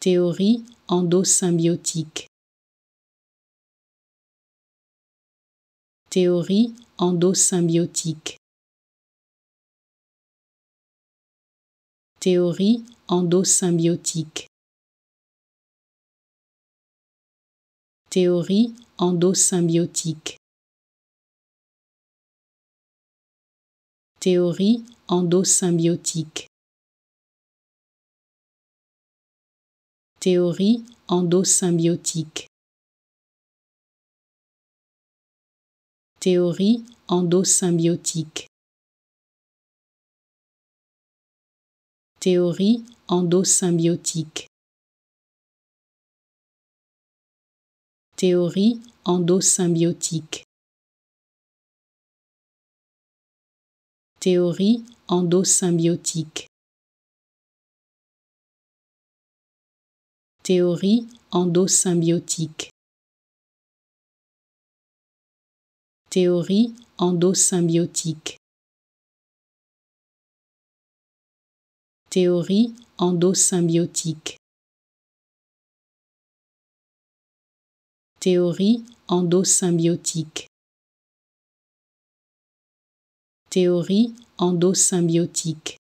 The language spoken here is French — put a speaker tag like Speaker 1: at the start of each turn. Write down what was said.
Speaker 1: théorie endosymbiotique. Théorie endosymbiotique. Théorie endosymbiotique. Théorie endosymbiotique. Théorie endosymbiotique. théorie endosymbiotique. Théorie endosymbiotique. Théorie endosymbiotique. Théorie endosymbiotique. Théorie endosymbiotique. théorie endosymbiotique. Théorie endosymbiotique. Théorie endosymbiotique. Théorie endosymbiotique. Théorie endosymbiotique.